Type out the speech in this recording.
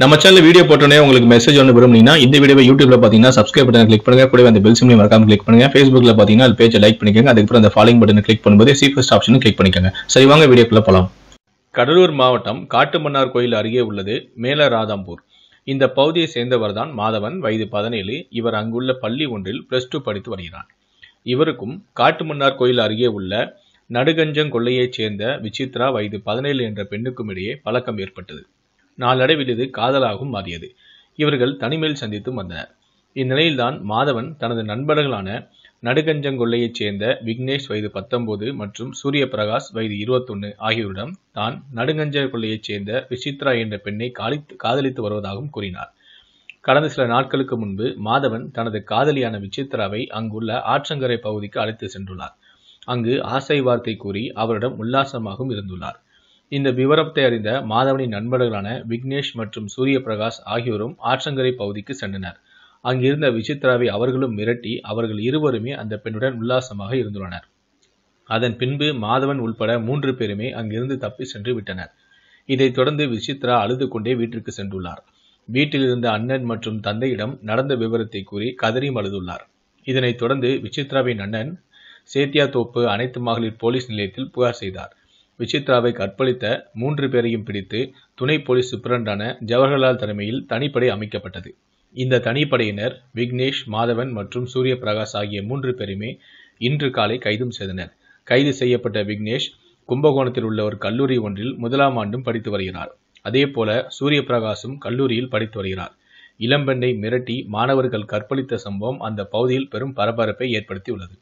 நம்ம channel video போட்டோன்னே உங்களுக்கு மெசேஜ் ஒன்று விரும்புனீங்கன்னா இந்த வீடியோ யூடியூப்ல பார்த்தீங்கன்னா சப்ஸ்கிரைப் பட்டன் கிளிக் பண்ணுங்க கூட அந்த பெல் சிம்லையும் மறக்காம கிளிக் பண்ணுங்க ஃபேஸ்புக்ல பார்த்தீங்கன்னா அது பேஜை லைக் பண்ணிக்கோங்க அதுக்கப்புறம் அந்த ஃபாலோ பட்டன் கிளிக் பண்ணும்போது ஃபஸ்ட் ஆப்ஷனும் கிளிக் பண்ணிக்கோங்க சரி வாங்க வீடியோக்குள்ள போகலாம் கடலூர் மாவட்டம் காட்டுமன்னார் கோயில் அருகே உள்ளது மேல ராதாம்பூர் இந்த பகுதியை சேர்ந்தவர் தான் மாதவன் வயது பதினேழு இவர் அங்குள்ள பள்ளி ஒன்றில் பிளஸ் டூ படித்து வருகிறார் இவருக்கும் காட்டுமன்னார் கோயில் அருகே உள்ள நடுகஞ்சங்கொள்ளையைச் சேர்ந்த விசித்ரா வயது பதினேழு என்ற பெண்ணுக்கும் இடையே பழக்கம் ஏற்பட்டது நாளடைவில் இது காதலாகவும் மாறியது இவர்கள் தனிமையில் சந்தித்தும் வந்தனர் இந்நிலையில்தான் மாதவன் தனது நண்பர்களான நடுகஞ்சங்கொல்லையைச் சேர்ந்த விக்னேஷ் வயது பத்தொன்பது மற்றும் சூரிய பிரகாஷ் வயது இருபத்தொன்னு ஆகியோரிடம் தான் கொள்ளையைச் சேர்ந்த விசித்ரா என்ற பெண்ணை காதலித்து வருவதாகவும் கூறினார் கடந்த சில நாட்களுக்கு முன்பு மாதவன் தனது காதலியான விசித்ராவை அங்குள்ள ஆற்றங்கரை பகுதிக்கு அழைத்து சென்றுள்ளார் அங்கு ஆசை வார்த்தை கூறி அவரிடம் உல்லாசமாகவும் இருந்துள்ளார் இந்த விவரத்தை அறிந்த மாதவனின் நண்பர்களான விக்னேஷ் மற்றும் சூரிய பிரகாஷ் ஆகியோரும் ஆற்றங்கரை பகுதிக்கு சென்றனர் அங்கிருந்த விசித்ராவை அவர்களும் மிரட்டி அவர்கள் இருவருமே அந்த பெண்ணுடன் உல்லாசமாக இருந்துள்ளனர் அதன் பின்பு மாதவன் உள்பட மூன்று பேருமே அங்கிருந்து தப்பி சென்று விட்டனர் இதைத் தொடர்ந்து விசித்ரா அழுது கொண்டே வீட்டிற்கு சென்றுள்ளார் வீட்டில் இருந்த அண்ணன் மற்றும் தந்தையிடம் நடந்த விவரத்தை கூறி கதறியும் அழுதுள்ளார் இதனைத் தொடர்ந்து விசித்ராவின் அண்ணன் சேத்தியா தோப்பு அனைத்து மகளிர் போலீஸ் நிலையத்தில் புகார் செய்தார் விசித்ராவை கற்பழித்த மூன்று பேரையும் பிடித்து துணை போலீஸ் சூப்பரண்டான ஜவஹர்லால் தலைமையில் தனிப்படை அமைக்கப்பட்டது இந்த தனிப்படையினர் விக்னேஷ் மாதவன் மற்றும் சூரிய பிரகாஷ் ஆகிய மூன்று பேருமே இன்று காலை கைதும் செய்தனர் கைது செய்யப்பட்ட விக்னேஷ் கும்பகோணத்தில் உள்ள ஒரு கல்லூரி ஒன்றில் முதலாம் ஆண்டும் படித்து வருகிறார் அதே போல சூரிய பிரகாசும் கல்லூரியில் படித்து வருகிறார் இளம்பெண்ணை மிரட்டி மாணவர்கள் கற்பழித்த சம்பவம் அந்த பகுதியில் பெரும் பரபரப்பை ஏற்படுத்தியுள்ளது